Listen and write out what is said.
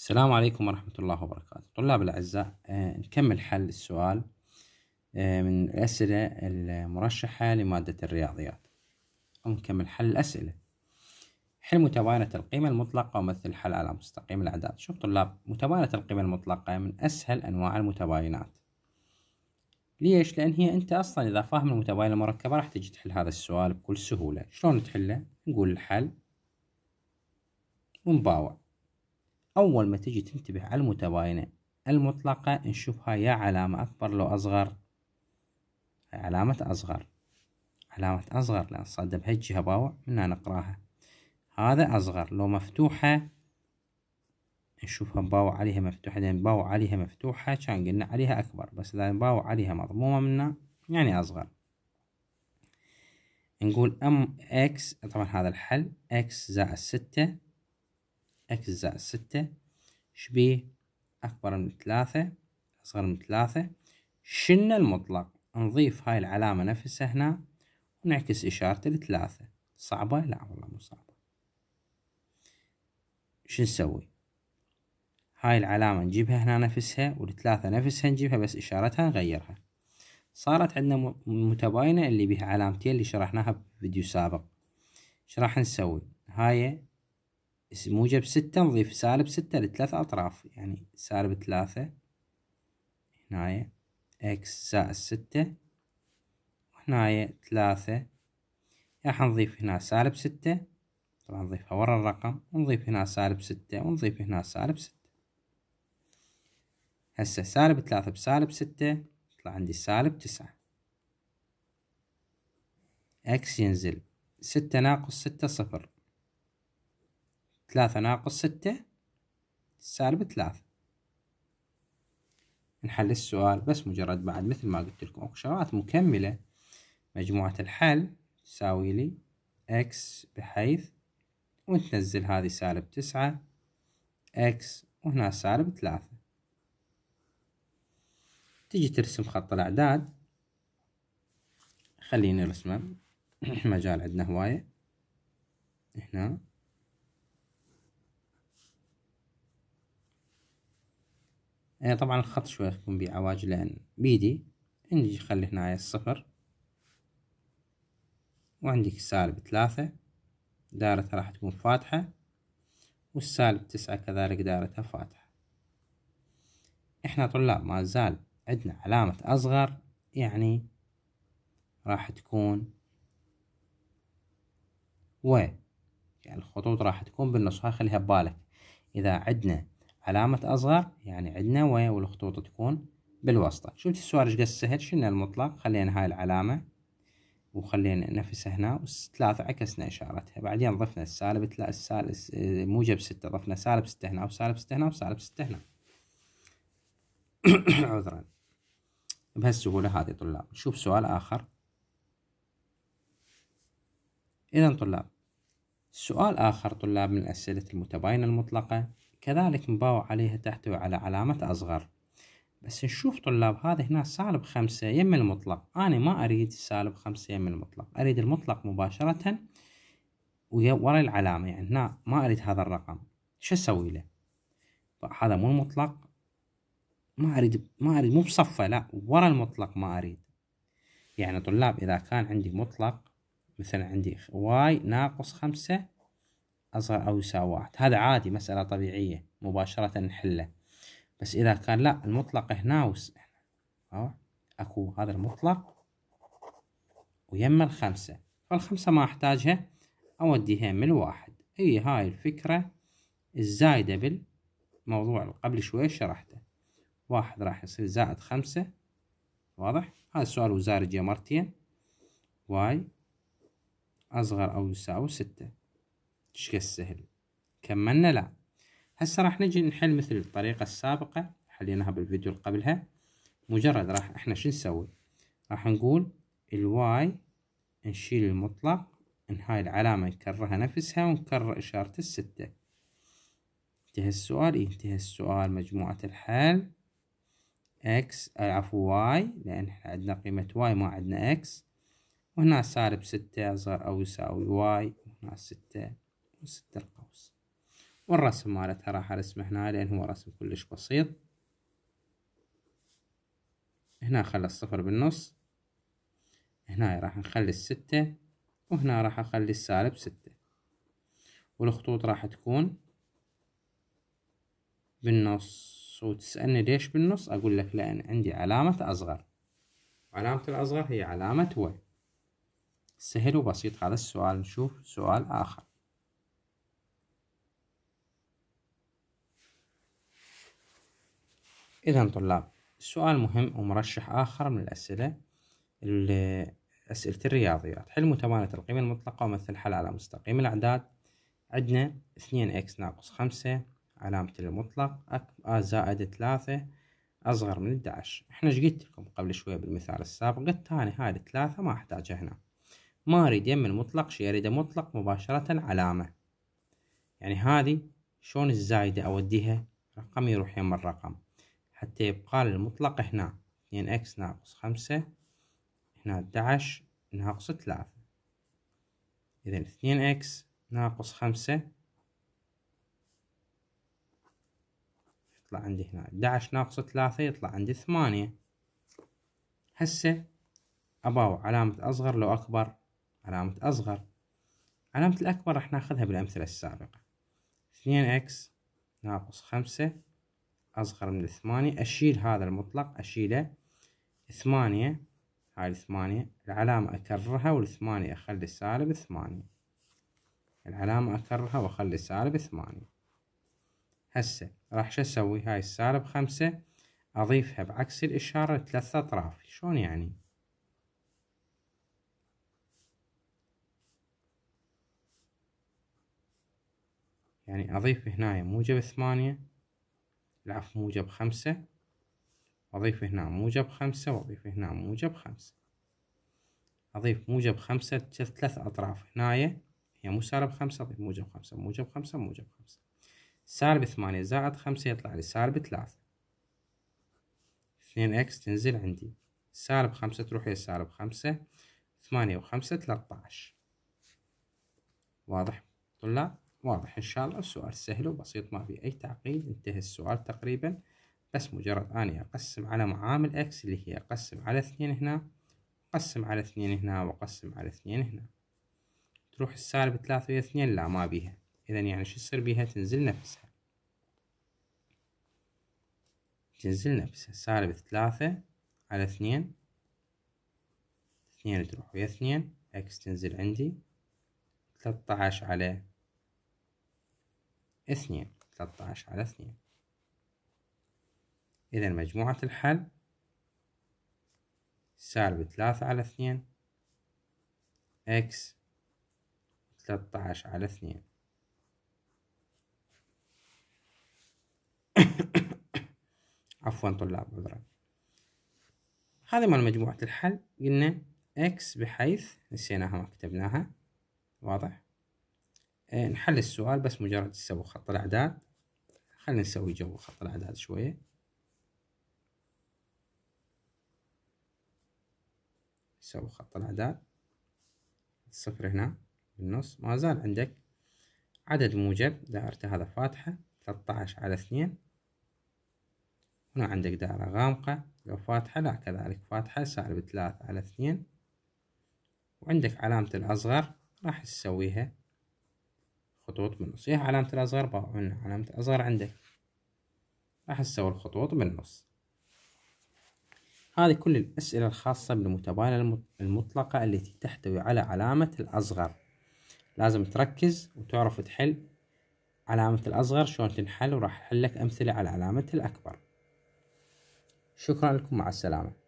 السلام عليكم ورحمة الله وبركاته طلاب الأعزاء آه نكمل حل السؤال آه من الأسئلة المرشحة لمادة الرياضيات نكمل حل الأسئلة حل متباينة القيمة المطلقة ومثل حل على مستقيم الأعداد شوف طلاب متباينة القيمة المطلقة من أسهل أنواع المتباينات ليش؟ لأن هي أنت أصلا إذا فاهم المتباينة المركبة راح تجي تحل هذا السؤال بكل سهولة شلون تحله؟ نقول الحل ونباوع أول ما تجي تنتبه على المتباينة المطلقة نشوفها يا علامة أكبر لو أصغر هاي علامة أصغر علامة أصغر لأن صادة بهالجهة باوع منها نقراها هذا أصغر لو مفتوحة نشوفها باوع عليها مفتوحة لأن باوع عليها مفتوحة كان قلنا عليها أكبر بس إذا باوع عليها مضمومة منا يعني أصغر نقول أم إكس طبعا هذا الحل إكس زائد ستة زائد ستة شبيه أكبر من ثلاثة أصغر من ثلاثة شلنا المطلق نضيف هاي العلامة نفسها هنا ونعكس إشارة الثلاثة صعبة لا والله مو صعبة شو نسوي هاي العلامة نجيبها هنا نفسها والثلاثة نفسها نجيبها بس إشارتها نغيرها صارت عندنا متباينة اللي بها علامتين اللي شرحناها بفيديو سابق شو راح نسوي هاي موجب ستة نضيف سالب ستة لثلاث أطراف يعني سالب ثلاثة هنايا إكس زائد ستة وهنايا ثلاثة راح نضيف هنا سالب ستة طبعا نضيفها ورا الرقم ونضيف هنا سالب ستة ونضيف هنا سالب ستة هسه سالب ثلاثة بسالب ستة يطلع عندي سالب تسعة إكس ينزل ستة ناقص ستة صفر ثلاثة ناقص ستة سالب ثلاثة نحل السؤال بس مجرد بعد مثل ما قلت لكم اكو مكملة مجموعة الحل تساوي لي اكس بحيث ونتنزل هذه سالب تسعة اكس وهنا سالب ثلاثة تجي ترسم خط الأعداد خليني رسمه مجال عندنا هواية هنا يعني طبعا الخط شوية يكون عواج لأن بيدي نجي نخلي هنايا الصفر وعندك سالب ثلاثة دارتها راح تكون فاتحة والسالب تسعة كذلك دارتها فاتحة احنا طلاب ما زال عندنا علامة أصغر يعني راح تكون و يعني الخطوط راح تكون بالنص هاي خليها ببالك إذا عندنا علامة أصغر يعني عندنا ويا والخطوط تكون بالوسطى شفت السؤال ايش قد سهل شلنا المطلق خلينا هاي العلامة وخلينا نفسها هنا ثلاثة عكسنا إشارتها بعدين ضفنا السالب تلا السالب موجب ستة ضفنا سالب ستة هنا وسالب ستة هنا وسالب ستة هنا عذرا بهالسهولة هذه طلاب نشوف سؤال آخر إذا طلاب سؤال آخر طلاب من أسئلة المتباينة المطلقة كذلك مباوع عليها تحتوي على علامة أصغر بس نشوف طلاب هذا هنا سالب خمسة يم المطلق أنا ما أريد سالب خمسة يم المطلق أريد المطلق مباشرة ورا العلامة يعني هنا ما أريد هذا الرقم شو أسوي له طيب، هذا مو المطلق ما أريد ما أريد مو بصفة لا ورا المطلق ما أريد يعني طلاب إذا كان عندي مطلق مثلا عندي واي ناقص خمسة أصغر أو يساوي واحد هذا عادي مسألة طبيعية مباشرة نحله بس إذا كان لا المطلق هنا أكو هذا المطلق ويما الخمسة فالخمسة ما أحتاجها أوديها من الواحد هي هاي الفكرة الزايدة بالموضوع قبل شوية شرحته واحد راح يصير زائد خمسة واضح هذا السؤال وزارجه مرتين واي أصغر أو يساوي ستة ايش السهل كملنا لا هسه راح نجي نحل مثل الطريقة السابقة حليناها بالفيديو اللي قبلها مجرد راح احنا شو نسوي راح نقول الواي نشيل المطلق ان هاي العلامة يكررها نفسها ونكرر إشارة الستة انتهى السؤال انتهى السؤال مجموعة الحل اكس عفوا واي لأن احنا عندنا قيمة واي ما عندنا اكس وهنا سالب ستة اصغر أو يساوي واي وهنا ستة وستر القوس والرسم مالتها راح ارسمه هنا لان هو رسم كلش بسيط هنا خلى الصفر بالنص هنا راح نخلي الستة وهنا راح اخلي السالب ستة والخطوط راح تكون بالنص وتسألني ليش بالنص أقول لك لأن عندي علامة أصغر علامة الأصغر هي علامة و سهل وبسيط هذا السؤال نشوف سؤال آخر إذا طلاب سؤال مهم ومرشح آخر من الأسئلة أسئلة الرياضيات حل متمانة القيمة المطلقة ومثل حل على مستقيم الأعداد عندنا اثنين إكس ناقص خمسة علامة المطلق أ زائد ثلاثة أصغر من 11 إحنا إيش قلت لكم قبل شوية بالمثال السابق قلت أنا هاي الثلاثة ما أحتاجها هنا ما أريد يم المطلق شي أريد مطلق مباشرة علامة يعني هذه شلون الزايدة أوديها رقم يروح يم الرقم حتى يبقى المطلق هنا اثنين اكس ناقص خمسة هنا عشر ناقص ثلاثة إذا اثنين اكس ناقص خمسة يطلع عندي هنا عشر ناقص ثلاثة يطلع عندي ثمانية هسه أباو علامة أصغر لو أكبر علامة أصغر علامة الأكبر راح ناخذها بالأمثلة السابقة اثنين اكس ناقص خمسة أصغر من ثمانية أشيل هذا المطلق أشيله ثمانية هاي الثمانية العلامة أكررها والثمانية أخلي سالب ثمانية العلامة أكررها وأخلي سالب ثمانية هسه راح شو أسوي هاي السالب خمسة أضيفها بعكس الإشارة لثلاثة أطراف شلون يعني يعني أضيف هنا موجب ثمانية العفو موجب خمسة أضيف هنا موجب خمسة وأضيف هنا موجب خمسة أضيف موجب خمسة ثلاث أطراف هنايا هي مو سالب خمسة أضيف موجب خمسة موجب خمسة موجب خمسة سالب ثمانية زائد خمسة يطلع لي سالب ثلاثة اثنين إكس تنزل عندي سالب خمسة تروح إلى سالب خمسة ثمانية وخمسة ثلاثة عشر واضح طلاب واضح إن شاء الله السؤال سهل وبسيط ما في أي تعقيد انتهى السؤال تقريبا بس مجرد أني أقسم على معامل إكس اللي هي أقسم على اثنين هنا أقسم على اثنين هنا وأقسم على اثنين هنا تروح السالب ثلاثة ويا اثنين لا ما بيها إذا يعني شو يصير بيها تنزل نفسها تنزل نفسها سالب ثلاثة على اثنين اثنين تروح ويا اثنين اكس تنزل عندي ثلاثة عشر على اثنين ثلاثة على اثنين إذا مجموعة الحل سالب ثلاثة على اثنين إكس 13 على اثنين عفوا طلاب عذرا هذا مال مجموعة الحل قلنا إكس بحيث نسيناها ما كتبناها واضح إيه، نحل السؤال بس مجرد تسوي خط الأعداد خلينا نسوي جو خط الأعداد شوية نسوي خط الأعداد صفر هنا بالنص ما زال عندك عدد موجب دائرته هذا فاتحة 13 على اثنين هنا عندك دائرة غامقة لو فاتحة لا كذلك فاتحة سالب 3 على اثنين وعندك علامة الأصغر راح تسويها خطوط بالنص هي إيه، علامة الأصغر باء علامة الأصغر عندك راح نسوي الخطوط بالنص هذه كل الأسئلة الخاصة بالمتبادلة المطلقة التي تحتوي على علامة الأصغر لازم تركز وتعرف تحل علامة الأصغر شلون تنحل وراح أحل لك أمثلة على علامة الأكبر شكرا لكم مع السلامة